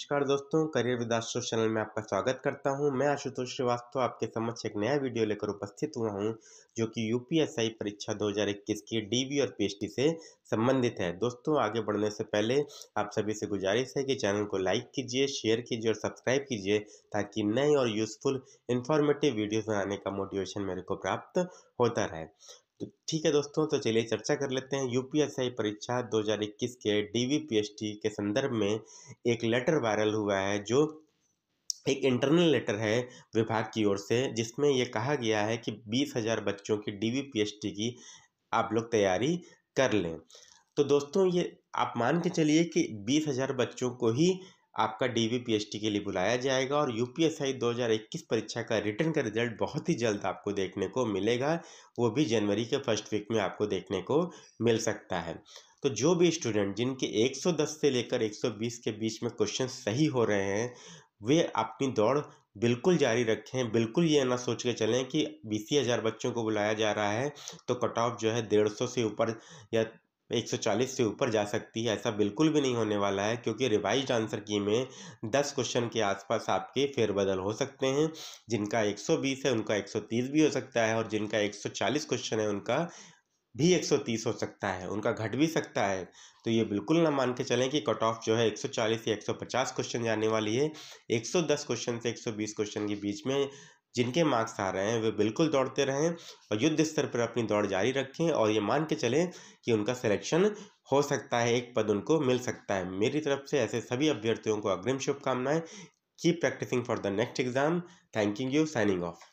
नमस्कार दोस्तों career विदास channel में आपका स्वागत करता हूं मैं आशुतोष श्रीवास्तव आपके समक्ष एक नया वीडियो लेकर उपस्थित हुआ हूं जो कि यूपीएसआई परीक्षा 2021 की डीवी और पीएचडी से संबंधित है दोस्तों आगे बढ़ने से पहले आप सभी से गुजारिश है कि चैनल को लाइक कीजिए शेयर कीजिए और सब्सक्राइब कीजिए ताकि नए और यूजफुल इन्फॉर्मेटिव वीडियोज़ बनाने का मोटिवेशन मेरे को प्राप्त होता रहे तो ठीक है दोस्तों तो चलिए चर्चा कर लेते हैं यूपीएसआई परीक्षा 2021 के डी के संदर्भ में एक लेटर वायरल हुआ है जो एक इंटरनल लेटर है विभाग की ओर से जिसमें यह कहा गया है कि बीस हज़ार बच्चों की डी की आप लोग तैयारी कर लें तो दोस्तों ये आप मान के चलिए कि बीस हज़ार बच्चों को ही आपका D V P H T के लिए बुलाया जाएगा और यू पी एस आई दो हज़ार इक्कीस परीक्षा का रिटर्न का रिजल्ट बहुत ही जल्द आपको देखने को मिलेगा वो भी जनवरी के फर्स्ट वीक में आपको देखने को मिल सकता है तो जो भी स्टूडेंट जिनके 110 से लेकर 120 के बीच में क्वेश्चन सही हो रहे हैं वे अपनी दौड़ बिल्कुल जारी रखें बिल्कुल ये ना सोच के चलें कि बीस हज़ार बच्चों को बुलाया जा रहा है तो कट ऑफ जो है डेढ़ सौ से ऊपर या 140 से ऊपर जा सकती है ऐसा बिल्कुल भी नहीं होने वाला है क्योंकि रिवाइज आंसर की में 10 क्वेश्चन के आसपास आपके फेरबदल हो सकते हैं जिनका 120 है उनका 130 भी हो सकता है और जिनका 140 क्वेश्चन है उनका भी 130 हो सकता है उनका घट भी सकता है तो ये बिल्कुल ना मान के चलें कि कट ऑफ जो है 140 या 150 क्वेश्चन जाने वाली है 110 क्वेश्चन से 120 क्वेश्चन के बीच में जिनके मार्क्स आ रहे हैं वे बिल्कुल दौड़ते रहें और युद्ध स्तर पर अपनी दौड़ जारी रखें और ये मान के चलें कि उनका सिलेक्शन हो सकता है एक पद उनको मिल सकता है मेरी तरफ से ऐसे सभी अभ्यर्थियों को अग्रिम शुभकामनाएं keep practising for the next exam thanking you signing of